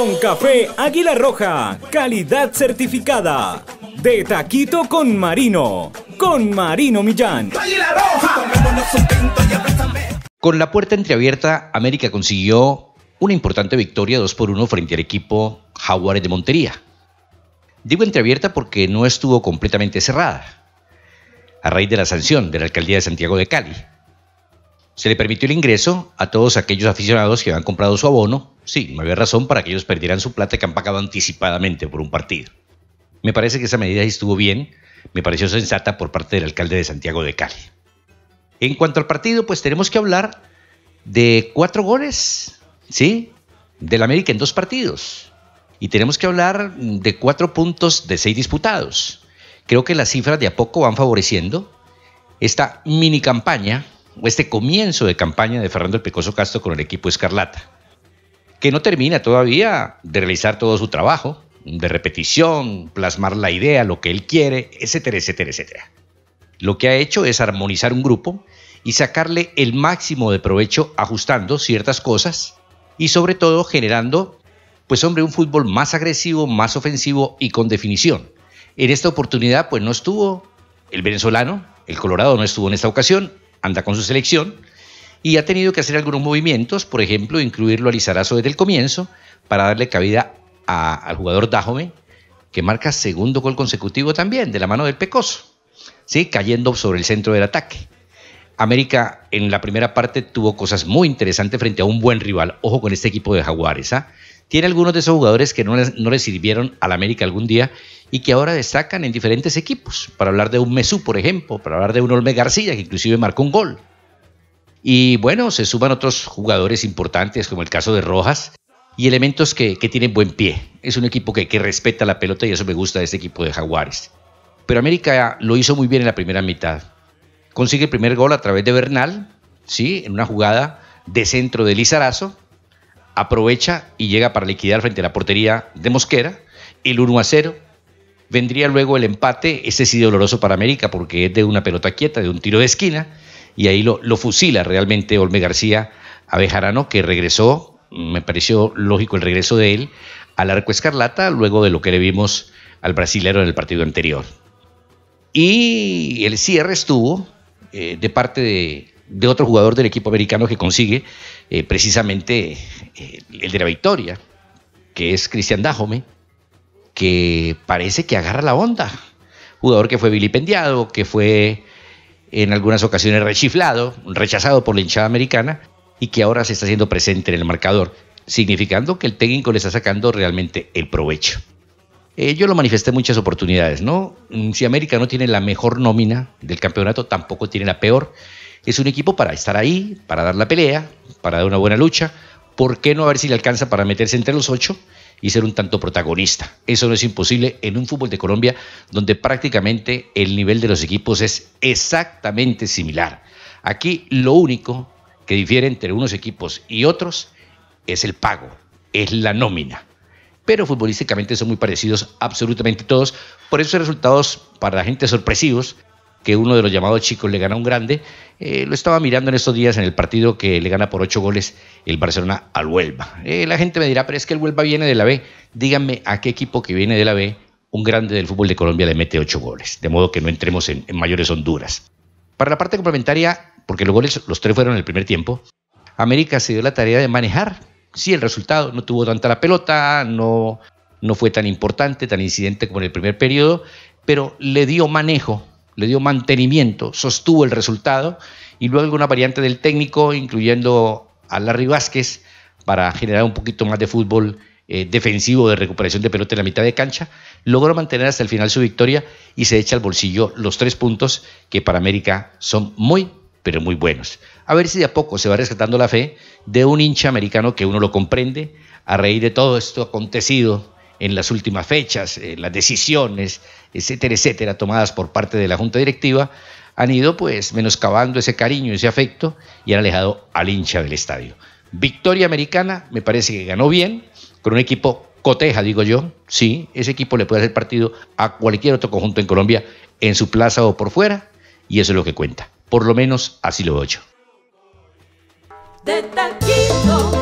con café Águila Roja, calidad certificada. De taquito con Marino, con Marino Millán. Con la puerta entreabierta, América consiguió una importante victoria 2 por 1 frente al equipo Jaguares de Montería. Digo entreabierta porque no estuvo completamente cerrada, a raíz de la sanción de la alcaldía de Santiago de Cali se le permitió el ingreso a todos aquellos aficionados que habían comprado su abono. Sí, no había razón para que ellos perdieran su plata que han pagado anticipadamente por un partido. Me parece que esa medida estuvo bien, me pareció sensata por parte del alcalde de Santiago de Cali. En cuanto al partido, pues tenemos que hablar de cuatro goles, ¿sí? Del América en dos partidos. Y tenemos que hablar de cuatro puntos de seis disputados. Creo que las cifras de a poco van favoreciendo esta mini campaña este comienzo de campaña de Fernando el Pecoso Castro con el equipo Escarlata, que no termina todavía de realizar todo su trabajo, de repetición, plasmar la idea, lo que él quiere, etcétera, etcétera, etcétera. Lo que ha hecho es armonizar un grupo y sacarle el máximo de provecho ajustando ciertas cosas y sobre todo generando, pues hombre, un fútbol más agresivo, más ofensivo y con definición. En esta oportunidad, pues no estuvo el venezolano, el Colorado no estuvo en esta ocasión anda con su selección y ha tenido que hacer algunos movimientos, por ejemplo, incluirlo a Lizarazo desde el comienzo para darle cabida al jugador Dajome, que marca segundo gol consecutivo también, de la mano del Pecoso, ¿sí? cayendo sobre el centro del ataque. América en la primera parte tuvo cosas muy interesantes frente a un buen rival. Ojo con este equipo de Jaguares. ¿ah? Tiene algunos de esos jugadores que no, no le sirvieron al América algún día y que ahora destacan en diferentes equipos. Para hablar de un Mesú, por ejemplo, para hablar de un Olme García, que inclusive marcó un gol. Y bueno, se suman otros jugadores importantes, como el caso de Rojas, y elementos que, tienen buen pie. Es un equipo que, respeta la pelota y eso me gusta de este equipo de Jaguares. Pero América lo hizo muy bien en la primera mitad. Consigue el primer gol a través de Bernal, ¿sí? en una jugada de centro de Lizarazo. Aprovecha y llega para liquidar frente a la portería de Mosquera. El 1 a 0 Vendría luego el empate, ese sí doloroso para América porque es de una pelota quieta, de un tiro de esquina, y ahí lo, fusila realmente Olme García Abejarano, que regresó, me pareció lógico el regreso de él al arco escarlata, luego de lo que le vimos al brasilero en el partido anterior. Y el cierre estuvo eh, de parte de, otro jugador del equipo americano que consigue eh, precisamente eh, el de la victoria, que es Cristian Dajome, que parece que agarra la onda. Jugador que fue vilipendiado, que fue en algunas ocasiones rechiflado, rechazado por la hinchada americana y que ahora se está haciendo presente en el marcador, significando que el técnico le está sacando realmente el provecho. Eh, yo lo manifesté en muchas oportunidades, ¿no? Mm, si América no tiene la mejor nómina del campeonato, tampoco tiene la peor. Es un equipo para estar ahí, para dar la pelea, para dar una buena lucha. ¿Por qué no a ver si le alcanza para meterse entre los ocho y ser un tanto protagonista. Eso no es imposible en un fútbol de Colombia donde prácticamente el nivel de los equipos es exactamente similar. Aquí lo único que difiere entre unos equipos y otros es el pago, es la nómina. Pero futbolísticamente son muy parecidos absolutamente todos. Por eso resultados para la gente sorpresivos que uno de los llamados chicos le gana a un grande. Eh, lo estaba mirando en estos días en el partido que le gana por ocho goles el Barcelona al Huelva. Eh, la gente me dirá, pero es que el Huelva viene de la B. Díganme a qué equipo que viene de la B un grande del fútbol de Colombia le mete ocho goles. De modo que no entremos en, mayores Honduras. Para la parte complementaria, porque los goles, los tres fueron en el primer tiempo, América se dio la tarea de manejar. Sí, el resultado no tuvo tanta la pelota, no, no fue tan importante, tan incidente como en el primer periodo, pero le dio manejo le dio mantenimiento, sostuvo el resultado y luego una variante del técnico, incluyendo a Larry Vázquez, para generar un poquito más de fútbol eh, defensivo, de recuperación de pelota en la mitad de cancha, logró mantener hasta el final su victoria y se echa al bolsillo los tres puntos que para América son muy, pero muy buenos. A ver si de a poco se va rescatando la fe de un hincha americano que uno lo comprende a raíz de todo esto acontecido en las últimas fechas, eh, las decisiones, etcétera, etcétera, tomadas por parte de la Junta Directiva, han ido pues menoscabando ese cariño, ese afecto y han alejado al hincha del estadio. Victoria americana, me parece que ganó bien, con un equipo coteja, digo yo, sí, ese equipo le puede hacer partido a cualquier otro conjunto en Colombia, en su plaza o por fuera, y eso es lo que cuenta. Por lo menos así lo veo yo.